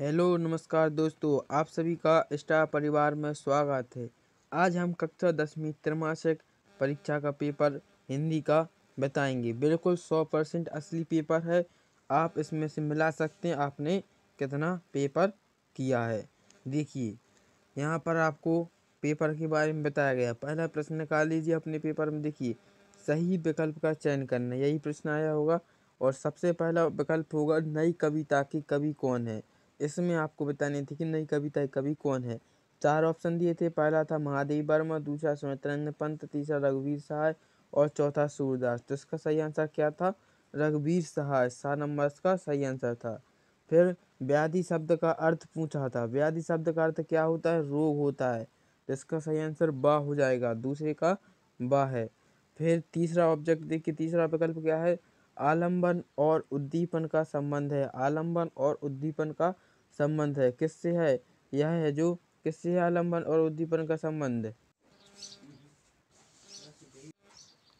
hello नमस्कार दोस्तों आप सभी का स्टार परिवार में स्वागत है आज हम कक्षा दसवीं त्रिमासिक परीक्षा का पेपर हिंदी का बताएंगे बिल्कुल सौ परसेंट असली पेपर है आप इसमें से मिला सकते हैं आपने कितना पेपर किया है देखिए यहाँ पर आपको पेपर के बारे में बताया गया पहला प्रश्न निकाल लीजिए अपने पेपर में देखिए सही विकल्प का चयन करना यही प्रश्न आया होगा और सबसे पहला विकल्प होगा नई कविता की कवि कौन है इसमें आपको बतानी थी कि नई कविता कवि कौन है चार ऑप्शन दिए थे पहला था महादेव वर्मा दूसरा सुमित्रंद पंत तीसरा रघुवीर सहाय और चौथा सूरदास तो इसका सही आंसर क्या था रघुवीर सहाय सात नंबर इसका सही आंसर था फिर व्याधि शब्द का अर्थ पूछा था व्याधि शब्द का अर्थ क्या होता है रोग होता है तो इसका सही आंसर बा हो जाएगा दूसरे का बा है फिर तीसरा ऑब्जेक्ट देखिए तीसरा विकल्प क्या है आलम्बन और उद्दीपन का संबंध है आलम्बन और उद्दीपन का संबंध है किससे है यह है जो किससे है आलम्बन और उद्दीपन का संबंध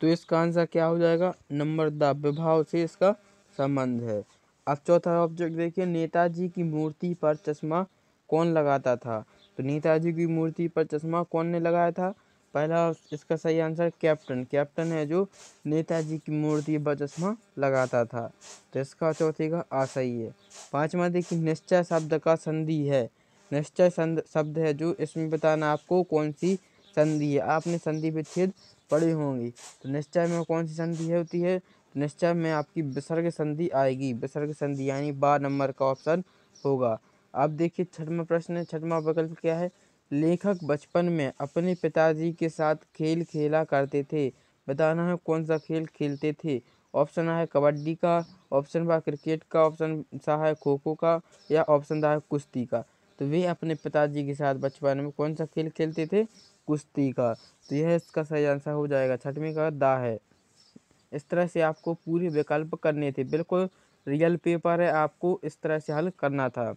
तो इसका आंसर क्या हो जाएगा नंबर द विभाव से इसका संबंध है अब चौथा ऑब्जेक्ट देखिए नेताजी की मूर्ति पर चश्मा कौन लगाता था तो नेताजी की मूर्ति पर चश्मा कौन ने लगाया था पहला इसका सही आंसर कैप्टन कैप्टन है जो नेताजी की मूर्ति पर चश्मा लगाता था तो इसका चौथे का आ सही है पाँचवा देखिए निश्चय शब्द का संधि है निश्चय शब्द है जो इसमें बताना आपको कौन सी संधि है आपने संधि विच्छेद पढ़ी होंगी तो निश्चय में कौन सी संधि होती है तो निश्चय में आपकी विसर्ग संधि आएगी विसर्ग संधि यानी बारह नंबर का ऑप्शन होगा अब देखिए छठवा प्रश्न छठवा विकल्प क्या है लेखक बचपन में अपने पिताजी के साथ खेल खेला करते थे बताना है कौन सा खेल खेलते थे ऑप्शन है कबड्डी का ऑप्शन बा क्रिकेट का ऑप्शन सा है खो खो का या ऑप्शन था है कुश्ती का तो वे अपने पिताजी के साथ बचपन में कौन सा खेल खेलते थे कुश्ती का तो यह इसका सही आंसर हो जाएगा छठवीं का दा है इस तरह से आपको पूरे विकल्प करने थे बिल्कुल रियल पेपर है आपको इस तरह से हल करना था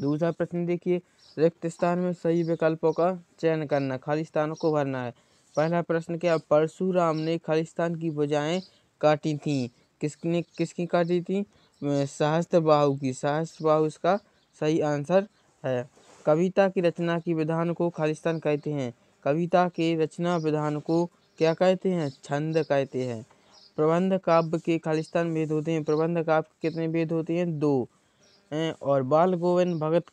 दूसरा प्रश्न देखिए रिक्त स्थान में सही विकल्पों का चयन करना खाली स्थानों को भरना है पहला प्रश्न क्या परशुराम ने खाली स्थान की भुजाएं काटी थीं किसने किसकी काटी थी सहस्त्र बाहू की सहस्त्र बाहू इसका सही आंसर है कविता की रचना की विधान को खालिस्तान कहते हैं कविता के रचना विधान को क्या कहते हैं छंद कहते हैं प्रबंध काव्य के खालिस्तान भेद होते हैं प्रबंध काव्य कितने भेद होते हैं दो और बाल गोविंद भगत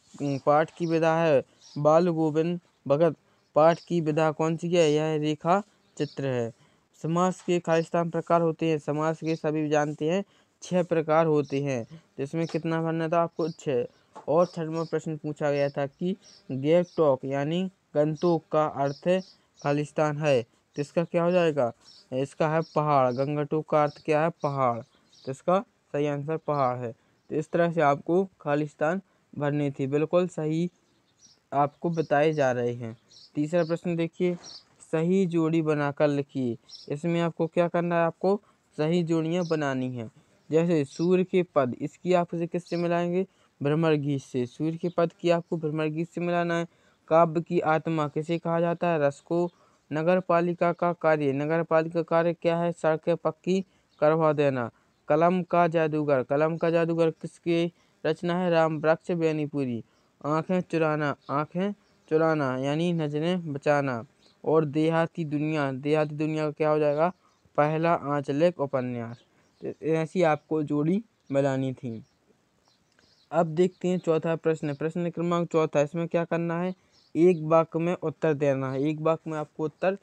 पाठ की विधा है बाल गोविंद भगत पाठ की विधा कौन सी है यह रेखा चित्र है समास के खालिस्तान प्रकार होते हैं समास के सभी जानते हैं छह प्रकार होते हैं जिसमें कितना भरना था आपको छः और छठवा प्रश्न पूछा गया था कि गैप टॉक यानी गंतोक का अर्थ खालिस्तान है तो इसका क्या हो जाएगा इसका है पहाड़ गंगटोक का अर्थ क्या है पहाड़ तो इसका सही आंसर पहाड़ है तो इस तरह से आपको खालिस्तान भरनी थी बिल्कुल सही आपको बताए जा रहे हैं तीसरा प्रश्न देखिए सही जोड़ी बनाकर लिखिए इसमें आपको क्या करना है आपको सही जोड़ियाँ बनानी हैं जैसे सूर्य के पद इसकी आप इसे किससे मिलाएंगे भ्रमर गीत से सूर्य के पद की आपको भ्रमर गीत से मिलाना है काव्य की आत्मा किसे कहा जाता है रस को नगर पालिका का कार्य नगर पालिका कार्य क्या है सड़कें पक्की करवा देना कलम का जादूगर कलम का जादूगर किसकी रचना है राम वृक्ष बेनीपुरी आंखें चुराना आंखें चुराना यानी नजरें बचाना और देहाती दुनिया देहाती दुनिया का क्या हो जाएगा पहला आंचलिक उपन्यास तो ऐसी आपको जोड़ी बनानी थी अब देखते हैं चौथा प्रश्न प्रश्न क्रमांक चौथा इसमें क्या करना है एक वाक्य में उत्तर देना है एक वाक्य में आपको उत्तर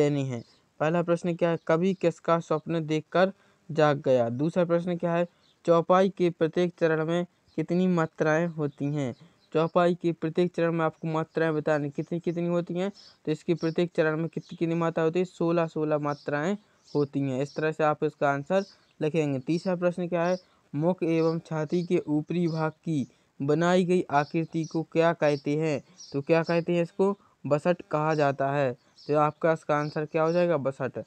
देनी है पहला प्रश्न क्या है कभी किसका स्वप्न देखकर जाग गया दूसरा प्रश्न क्या है चौपाई के प्रत्येक चरण में कितनी मात्राएं होती हैं चौपाई के प्रत्येक चरण में आपको मात्राएं बतानी कितनी कितनी होती हैं तो इसके प्रत्येक चरण में कितनी कितनी मात्रा होती है सोलह सोलह मात्राएं होती हैं इस तरह से आप इसका आंसर लिखेंगे तीसरा प्रश्न क्या है मुख एवं छाती के ऊपरी भाग की बनाई गई आकृति को क्या कहते हैं तो क्या कहते हैं इसको बसट कहा जाता है तो आपका इसका आंसर क्या हो जाएगा बसट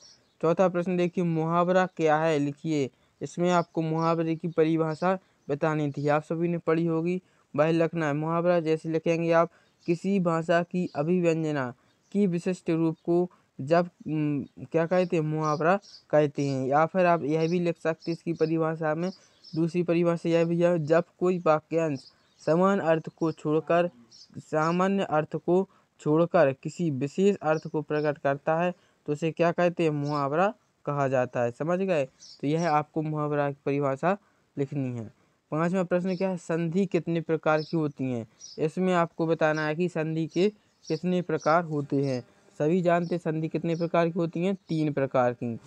चौथा प्रश्न देखिए मुहावरा क्या है लिखिए इसमें आपको मुहावरे की परिभाषा बतानी थी आप सभी ने पढ़ी होगी वह लिखना है मुहावरा जैसे लिखेंगे आप किसी भाषा की अभिव्यंजना की विशिष्ट रूप को जब क्या कहते हैं मुहावरा कहते हैं या फिर आप यह भी लिख सकते हैं इसकी परिभाषा में दूसरी परिभाषा यह भी है जब कोई वाक्यांश समान अर्थ को छोड़कर सामान्य अर्थ को छोड़कर किसी विशेष अर्थ को प्रकट करता है तो उसे क्या कहते हैं मुहावरा कहा जाता है समझ गए तो यह आपको मुहावरा की परिभाषा लिखनी है पाँचवा प्रश्न क्या है संधि कितने प्रकार की होती हैं इसमें आपको बताना है कि संधि के कितने प्रकार होते हैं सभी जानते संधि कितने प्रकार की होती हैं तीन प्रकार की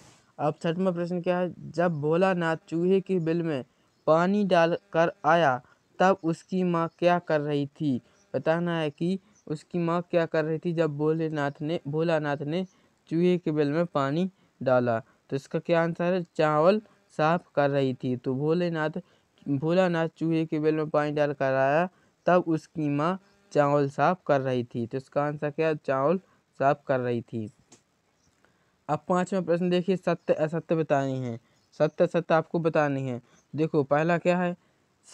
अब छठवा प्रश्न क्या है जब भोला नाथ चूहे के बिल में पानी डाल कर आया तब उसकी माँ क्या कर रही थी बताना है कि उसकी माँ क्या कर रही थी जब भोलेनाथ ने भोलानाथ ने चूहे के बिल में पानी डाला तो इसका क्या आंसर है चावल साफ कर रही थी तो भोलेनाथ भोलानाथ चूहे के बिल में पानी डाल कर आया तब उसकी माँ चावल साफ कर रही थी तो इसका आंसर क्या है चावल साफ कर रही थी अब पाँचवा प्रश्न देखिए सत्य असत्य बताने हैं सत्य सत्य आपको बताने हैं देखो पहला क्या है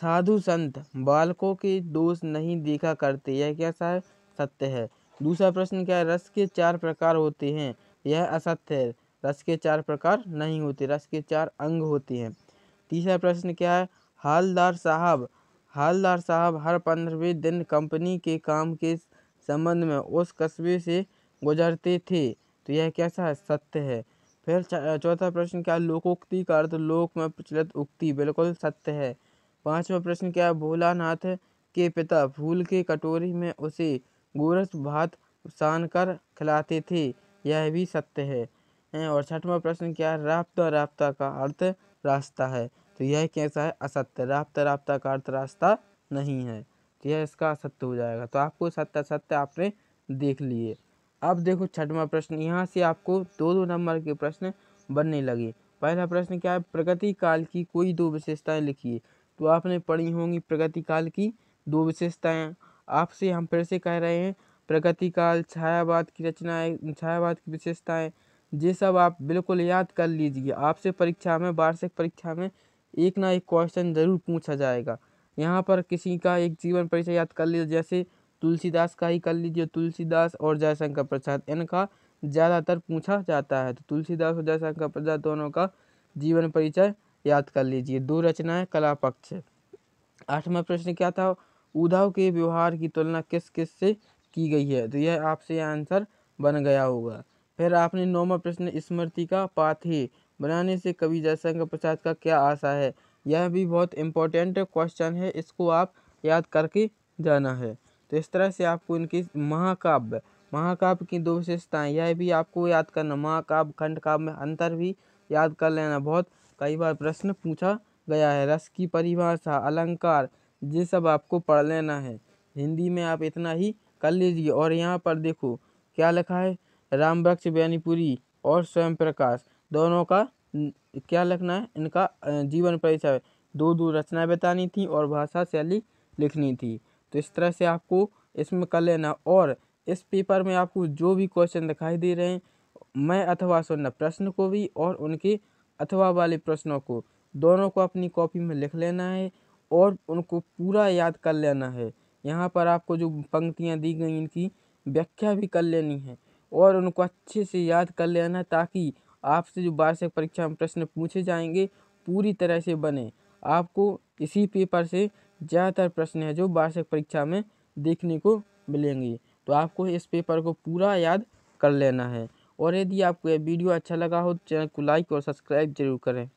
साधु संत बालकों के दोष नहीं देखा करते यह क्या सा सत्य है दूसरा प्रश्न क्या है रस के चार प्रकार होते हैं यह असत्य है रस के चार प्रकार नहीं होते रस के चार अंग होते हैं तीसरा प्रश्न क्या है हालदार साहब हालदार साहब हर पंद्रहवें दिन कंपनी के काम के संबंध में उस कस्बे से गुजरते थे तो यह कैसा है सत्य है फिर चौथा प्रश्न क्या है लोकोक्ति का अर्थ लोक में प्रचलित उक्ति बिल्कुल सत्य है पांचवा प्रश्न क्या है भोलानाथ के पिता फूल के कटोरी में उसे गोरस भात सान कर खिलाते थे यह भी सत्य है और छठवां प्रश्न क्या है राब्ता राप्ता का अर्थ रास्ता है तो यह कैसा है असत्य राब्ता राप्ता का अर्थ रास्ता नहीं है तो यह इसका असत्य हो जाएगा तो आपको सत्य असत्य आपने देख लिए अब देखो छठवां प्रश्न यहाँ से आपको दो दो नंबर के प्रश्न बनने लगे पहला प्रश्न क्या है प्रगति काल की कोई दो विशेषताएं लिखिए तो आपने पढ़ी होंगी प्रगति काल की दो विशेषताएं आपसे हम फिर से कह रहे हैं प्रगति काल छायावाद की रचनाएं छायावाद की विशेषताएं ये सब आप बिल्कुल याद कर लीजिए आपसे परीक्षा में वार्षिक परीक्षा में एक ना एक क्वेश्चन ज़रूर पूछा जाएगा यहाँ पर किसी का एक जीवन परिचय याद कर लीजिए जैसे तुलसीदास का ही कर लीजिए तुलसीदास और जयशंकर प्रसाद इनका ज़्यादातर पूछा जाता है तो तुलसीदास और जयशंकर प्रसाद दोनों का जीवन परिचय याद कर लीजिए दो रचनाएं कला पक्ष आठवां प्रश्न क्या था उद्धव के व्यवहार की तुलना किस किस से की गई है तो यह आपसे आंसर बन गया होगा फिर आपने नौवा प्रश्न स्मृति का ही बनाने से कवि जयशंकर प्रसाद का क्या आशा है यह भी बहुत इम्पोर्टेंट क्वेश्चन है इसको आप याद करके जाना है तो इस तरह से आपको इनकी महाकाव्य महाकाव्य की दो विशेषताएँ यह भी आपको याद करना महाकाव्य खंड काव्य में अंतर भी याद कर लेना बहुत कई बार प्रश्न पूछा गया है रस की परिभाषा अलंकार ये सब आपको पढ़ लेना है हिंदी में आप इतना ही कर लीजिए और यहाँ पर देखो क्या लिखा है राम वृक्ष बैनीपुरी और स्वयं प्रकाश दोनों का क्या लिखना है इनका जीवन परिचय दो दो रचनाएं बतानी थी और भाषा शैली लिखनी थी तो इस तरह से आपको इसमें कर लेना और इस पेपर में आपको जो भी क्वेश्चन दिखाई दे रहे हैं मैं अथवा सुनना प्रश्न को भी और उनके अथवा वाले प्रश्नों को दोनों को अपनी कॉपी में लिख लेना है और उनको पूरा याद कर लेना है यहाँ पर आपको जो पंक्तियाँ दी गई इनकी व्याख्या भी कर लेनी है और उनको अच्छे से याद कर लेना ताकि आपसे जो वार्षिक परीक्षा में प्रश्न पूछे जाएंगे पूरी तरह से बने आपको इसी पेपर से ज़्यादातर प्रश्न है जो वार्षिक परीक्षा में देखने को मिलेंगे तो आपको इस पेपर को पूरा याद कर लेना है और यदि आपको यह वीडियो अच्छा लगा हो तो चैनल को लाइक और सब्सक्राइब जरूर करें